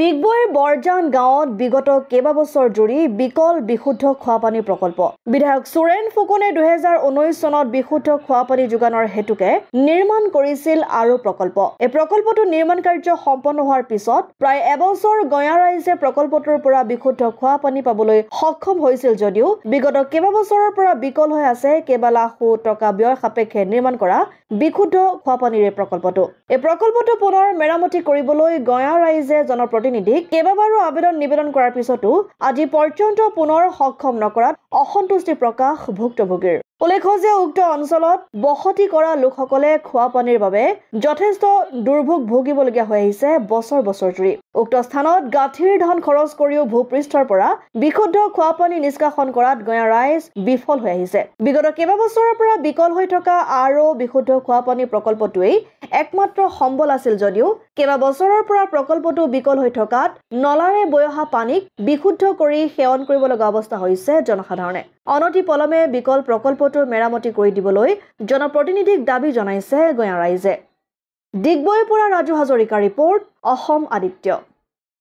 ডিগবৈৰ বৰজান গাঁৱত বিগত কেইবাবছৰ জুৰি বিকল বিশুদ্ধ খোৱাপানী প্ৰকল্প বিধায়ক সুৰেণ ফুকনে দুহেজাৰ ঊনৈছ চনত বিশুদ্ধ খোৱাপানী যোগানৰ হেতুকে নিৰ্মাণ কৰিছিল আৰু প্ৰকল্প এই প্ৰকল্পটো নিৰ্মাণ কাৰ্য সম্পন্ন হোৱাৰ পিছত প্ৰায় এবছৰ গঞা ৰাইজে প্ৰকল্পটোৰ পৰা বিশুদ্ধ খোৱাপানী পাবলৈ সক্ষম হৈছিল যদিও বিগত কেইবাবছৰৰ পৰা বিকল হৈ আছে কেইবালাখো টকা ব্যয় সাপেক্ষে নিৰ্মাণ কৰা বিশুদ্ধ খোৱাপানীৰ এই প্ৰকল্পটো এই প্ৰকল্পটো পুনৰ মেৰামতি কৰিবলৈ গঞা ৰাইজে জনপ্ৰ প্ৰতিনিধিক কেইবাবাৰো আবেদন নিবেদন কৰাৰ পিছতো আজি পৰ্যন্ত পুনৰ সক্ষম নকৰাত অসন্তুষ্টি প্ৰকাশ ভুক্তভোগীৰ উল্লেখ যে উক্ত অঞ্চলত বসতি কৰা লোকসকলে খোৱা পানীৰ বাবে যথেষ্ট দুৰ্ভোগ ভুগিবলগীয়া হৈ আহিছে বছৰ বছৰ জুৰি উক্ত স্থানত গাঁঠিৰ ধন খৰচ কৰিও ভূপৃষ্ঠৰ পৰা বিশুদ্ধ খোৱা পানী নিষ্কাশন কৰাত গঞা ৰাইজ বিফল হৈ আহিছে বিগত কেইবাবছৰৰ পৰা বিকল হৈ থকা আৰু বিশুদ্ধ খোৱা পানী প্ৰকল্পটোৱেই একমাত্ৰ সম্বল আছিল যদিও কেইবাবছৰৰ পৰা প্ৰকল্পটো বিকল হৈ থকাত নলাৰে বৈ অহা পানীক বিশুদ্ধ কৰি সেৱন কৰিব লগা অৱস্থা হৈছে জনসাধাৰণে অনতি পলমে বিকল প্ৰকল্পটোৰ মেৰামতি কৰি দিবলৈ জনপ্ৰতিনিধিক দাবী জনাইছে গঞা ৰাইজে ডিগবৈৰ পৰা ৰাজু হাজৰিকাৰ ৰিপৰ্ট অসম আদিত্য